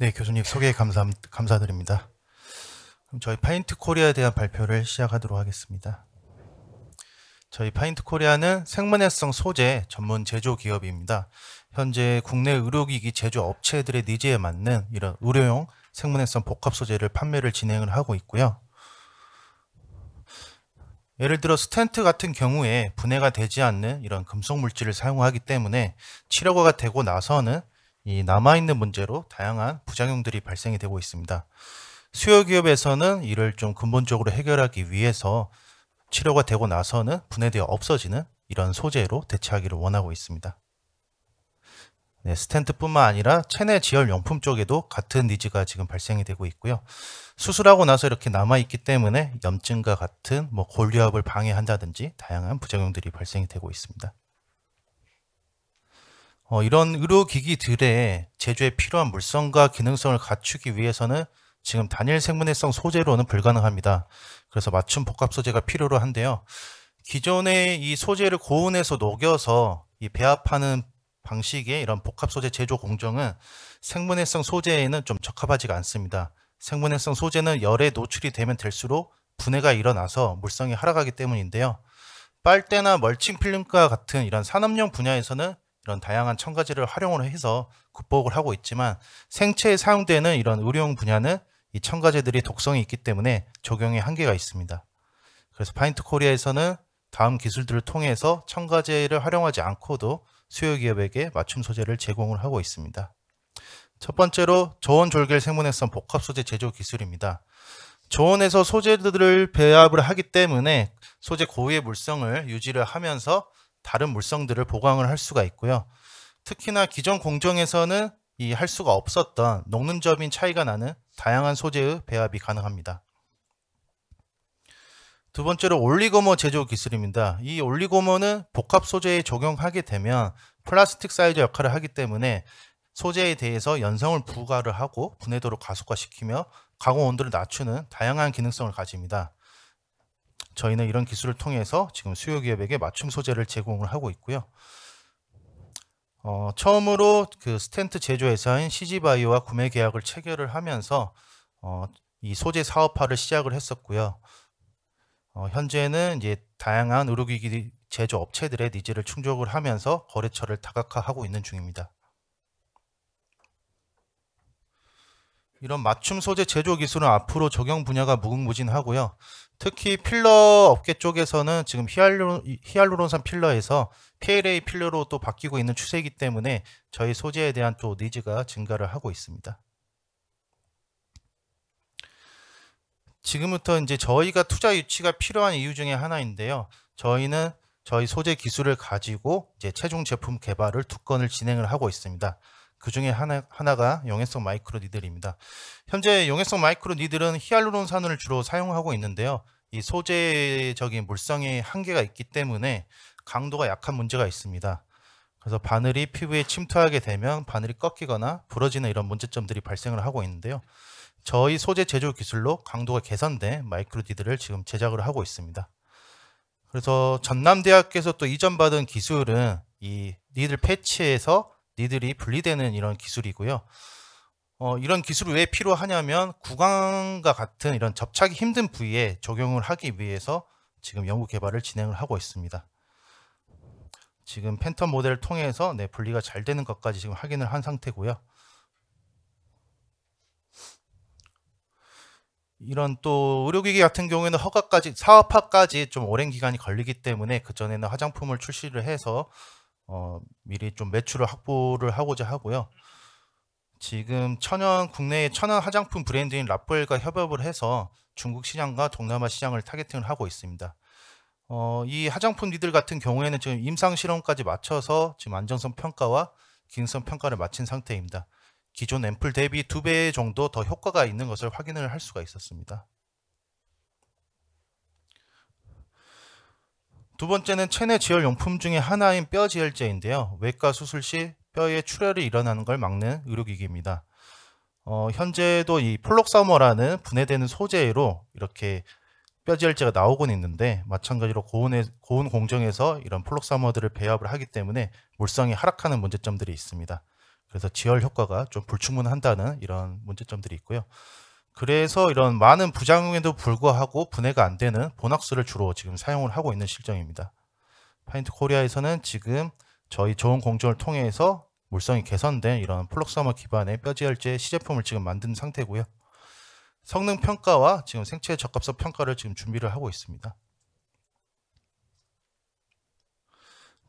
네, 교수님 소개 감사, 감사드립니다. 그럼 저희 파인트 코리아에 대한 발표를 시작하도록 하겠습니다. 저희 파인트 코리아는 생분해성 소재 전문 제조 기업입니다. 현재 국내 의료기기 제조 업체들의 니즈에 맞는 이런 의료용 생분해성 복합 소재를 판매를 진행을 하고 있고요. 예를 들어 스탠트 같은 경우에 분해가 되지 않는 이런 금속 물질을 사용하기 때문에 치료가 되고 나서는 이 남아있는 문제로 다양한 부작용들이 발생이 되고 있습니다. 수요 기업에서는 이를 좀 근본적으로 해결하기 위해서 치료가 되고 나서는 분해되어 없어지는 이런 소재로 대체하기를 원하고 있습니다. 네, 스탠트뿐만 아니라 체내 지혈 용품 쪽에도 같은 니즈가 지금 발생이 되고 있고요. 수술하고 나서 이렇게 남아있기 때문에 염증과 같은 뭐 골류압을 방해한다든지 다양한 부작용들이 발생이 되고 있습니다. 어, 이런 의료기기들의 제조에 필요한 물성과 기능성을 갖추기 위해서는 지금 단일 생분해성 소재로는 불가능합니다. 그래서 맞춤 복합 소재가 필요로 한데요. 기존의 이 소재를 고온에서 녹여서 이 배합하는 방식의 이런 복합 소재 제조 공정은 생분해성 소재에는 좀 적합하지가 않습니다. 생분해성 소재는 열에 노출이 되면 될수록 분해가 일어나서 물성이 하락하기 때문인데요. 빨대나 멀칭 필름과 같은 이런 산업용 분야에서는 이런 다양한 첨가제를 활용을 해서 극복을 하고 있지만 생체에 사용되는 이런 의료용 분야는 이 첨가제들이 독성이 있기 때문에 적용의 한계가 있습니다. 그래서 파인트 코리아에서는 다음 기술들을 통해서 첨가제를 활용하지 않고도 수요 기업에게 맞춤 소재를 제공을 하고 있습니다. 첫 번째로 저온 졸결생모내성 복합 소재 제조 기술입니다. 저온에서 소재들을 배합을 하기 때문에 소재 고유의 물성을 유지를 하면서 다른 물성들을 보강을 할 수가 있고요. 특히나 기존 공정에서는 이 할 수가 없었던 녹는 점인 차이가 나는 다양한 소재의 배합이 가능합니다. 두 번째로 올리고머 제조 기술입니다. 이 올리고머는 복합 소재에 적용하게 되면 플라스틱 사이즈 역할을 하기 때문에 소재에 대해서 연성을 부과를 하고 분해도를 가속화시키며 가공 온도를 낮추는 다양한 기능성을 가집니다. 저희는 이런 기술을 통해서 지금 수요 기업에게 맞춤 소재를 제공을 하고 있고요. 어, 처음으로 그 스탠트 제조회사인 CG바이오와 구매 계약을 체결을 하면서 어, 이 소재 사업화를 시작을 했었고요. 어, 현재는 이제 다양한 의료기기 제조 업체들의 니즈를 충족을 하면서 거래처를 다각화하고 있는 중입니다. 이런 맞춤 소재 제조 기술은 앞으로 적용 분야가 무궁무진하고요. 특히 필러 업계 쪽에서는 지금 히알루론, 히알루론산 필러에서 PLA 필러로 또 바뀌고 있는 추세이기 때문에 저희 소재에 대한 또 니즈가 증가를 하고 있습니다. 지금부터 이제 저희가 투자 유치가 필요한 이유 중에 하나인데요. 저희는 저희 소재 기술을 가지고 이제 최종 제품 개발을 두 건을 진행을 하고 있습니다. 그 중에 하나, 하나가 용해성 마이크로 니들입니다. 현재 용해성 마이크로 니들은 히알루론산을 주로 사용하고 있는데요. 이 소재적인 물성의 한계가 있기 때문에 강도가 약한 문제가 있습니다. 그래서 바늘이 피부에 침투하게 되면 바늘이 꺾이거나 부러지는 이런 문제점들이 발생을 하고 있는데요. 저희 소재 제조 기술로 강도가 개선된 마이크로 니들을 지금 제작을 하고 있습니다. 그래서 전남대학교에서 또 이전받은 기술은 이 니들 패치에서 니들이 분리되는 이런 기술이고요. 어, 이런 기술이 왜 필요하냐면 구강과 같은 이런 접착이 힘든 부위에 적용을 하기 위해서 지금 연구 개발을 진행을 하고 있습니다. 지금 팬텀 모델을 통해서 네, 분리가 잘 되는 것까지 지금 확인을 한 상태고요. 이런 또 의료기기 같은 경우에는 허가까지 사업화까지 좀 오랜 기간이 걸리기 때문에 그 전에는 화장품을 출시를 해서 어, 미리 좀 매출을 확보를 하고자 하고요. 지금 천연 국내의 천연 화장품 브랜드인 라포엘과 협업을 해서 중국 시장과 동남아 시장을 타겟팅을 하고 있습니다. 어, 이 화장품 니들 같은 경우에는 지금 임상 실험까지 마쳐서 지금 안정성 평가와 기능성 평가를 마친 상태입니다. 기존 앰플 대비 두 배 정도 더 효과가 있는 것을 확인을 할 수가 있었습니다. 두 번째는 체내 지혈 용품 중의 하나인 뼈 지혈제인데요. 외과 수술 시 뼈에 출혈이 일어나는 걸 막는 의료기기입니다. 어, 현재도 이 폴록사머라는 분해되는 소재로 이렇게 뼈 지혈제가 나오곤 있는데 마찬가지로 고온의, 고온 공정에서 이런 폴록사머들을 배합을 하기 때문에 물성이 하락하는 문제점들이 있습니다. 그래서 지혈 효과가 좀 불충분하다는 이런 문제점들이 있고요. 그래서 이런 많은 부작용에도 불구하고 분해가 안 되는 보낙스를 주로 지금 사용을 하고 있는 실정입니다. 파인트 코리아에서는 지금 저희 좋은 공정을 통해서 물성이 개선된 이런 플럭서머 기반의 뼈지열제 시제품을 지금 만든 상태고요. 성능 평가와 지금 생체 적합성 평가를 지금 준비를 하고 있습니다.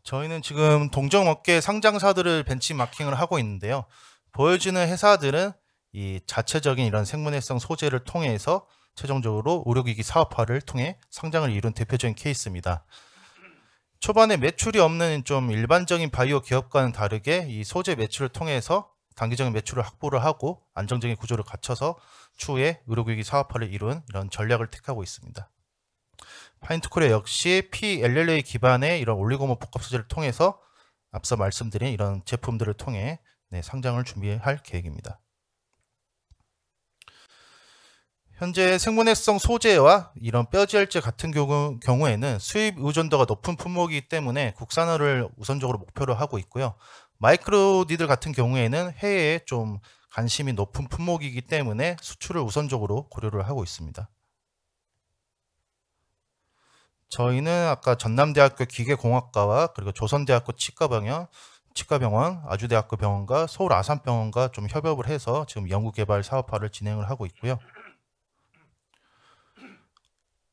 저희는 지금 동정업계 상장사들을 벤치마킹을 하고 있는데요. 보여지는 회사들은 이 자체적인 이런 생물내성 소재를 통해서 최종적으로 의료기기 사업화를 통해 성장을 이룬 대표적인 케이스입니다. 초반에 매출이 없는 좀 일반적인 바이오 기업과는 다르게 이 소재 매출을 통해서 단기적인 매출을 확보를 하고 안정적인 구조를 갖춰서 추후에 의료기기 사업화를 이룬 이런 전략을 택하고 있습니다. 파인트코리아 역시 PLLA 기반의 이런 올리고모 복합 소재를 통해서 앞서 말씀드린 이런 제품들을 통해 네, 상장을 준비할 계획입니다. 현재 생분해성 소재와 이런 뼈지혈제 같은 경우, 경우에는 수입 의존도가 높은 품목이기 때문에 국산화를 우선적으로 목표로 하고 있고요. 마이크로니들 같은 경우에는 해외에 좀 관심이 높은 품목이기 때문에 수출을 우선적으로 고려를 하고 있습니다. 저희는 아까 전남대학교 기계공학과와 그리고 조선대학교 치과병원, 치과병원, 아주대학교 병원과 서울 아산병원과 좀 협업을 해서 지금 연구개발 사업화를 진행을 하고 있고요.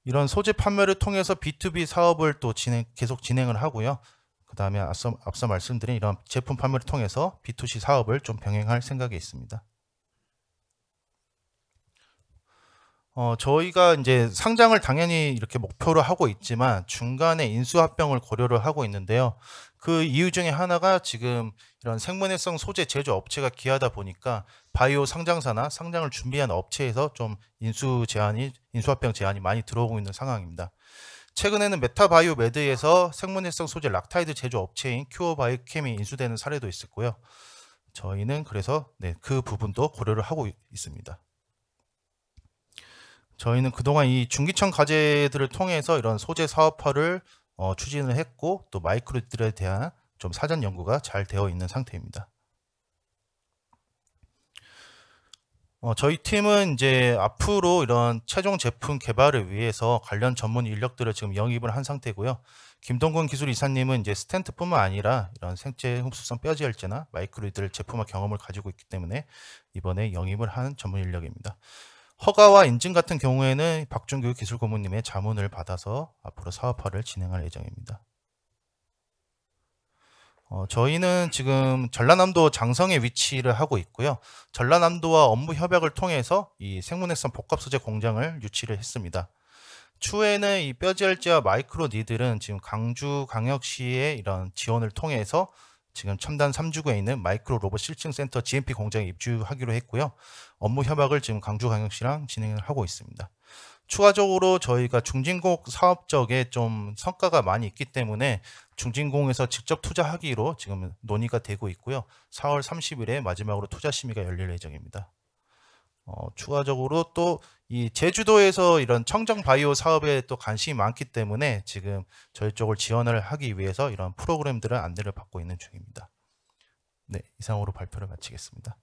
이런 소재 판매를 통해서 B2B 사업을 또 진행, 계속 진행을 하고요. 그 다음에 앞서, 앞서 말씀드린 이런 제품 판매를 통해서 B2C 사업을 좀 병행할 생각에 있습니다. 어, 저희가 이제 상장을 당연히 이렇게 목표로 하고 있지만 중간에 인수합병을 고려를 하고 있는데요. 그 이유 중에 하나가 지금 이런 생물해성 소재 제조 업체가 귀하다 보니까 바이오 상장사나 상장을 준비한 업체에서 좀 인수 제한이 인수합병 제한이 많이 들어오고 있는 상황입니다. 최근에는 메타바이오 메드에서 생물해성 소재 락타이드 제조 업체인 큐어바이오캠이 인수되는 사례도 있었고요. 저희는 그래서 네, 그 부분도 고려를 하고 있습니다. 저희는 그동안 이 중기청 과제들을 통해서 이런 소재 사업화를 어, 추진을 했고 또 마이크로들에 대한 좀 사전 연구가 잘 되어 있는 상태입니다. 어, 저희 팀은 이제 앞으로 이런 최종 제품 개발을 위해서 관련 전문 인력들을 지금 영입을 한 상태고요. 김동근 기술 이사님은 이제 스탠트뿐만 아니라 이런 생체 흡수성 뼈지 혈제나 마이크로이들 제품화 경험을 가지고 있기 때문에 이번에 영입을 한 전문 인력입니다. 허가와 인증 같은 경우에는 박준규 기술고문님의 자문을 받아서 앞으로 사업화를 진행할 예정입니다. 어, 저희는 지금 전라남도 장성에 위치를 하고 있고요. 전라남도와 업무 협약을 통해서 이 생문해선 복합소재 공장을 유치를 했습니다. 추후에는 이 뼈지알제와 마이크로 니들은 지금 강주 강역시의 이런 지원을 통해서 지금 첨단 3주구에 있는 마이크로 로봇 실증 센터 GMP 공장에 입주하기로 했고요. 업무 협약을 지금 강주광역시랑 진행을 하고 있습니다. 추가적으로 저희가 중진공 사업 쪽에 좀 성과가 많이 있기 때문에 중진공에서 직접 투자하기로 지금 논의가 되고 있고요. 4월 30일에 마지막으로 투자 심의가 열릴 예정입니다. 어, 추가적으로 또 이 제주도에서 이런 청정 바이오 사업에 또 관심이 많기 때문에 지금 저희 쪽을 지원을 하기 위해서 이런 프로그램들을 안내를 받고 있는 중입니다. 네, 이상으로 발표를 마치겠습니다.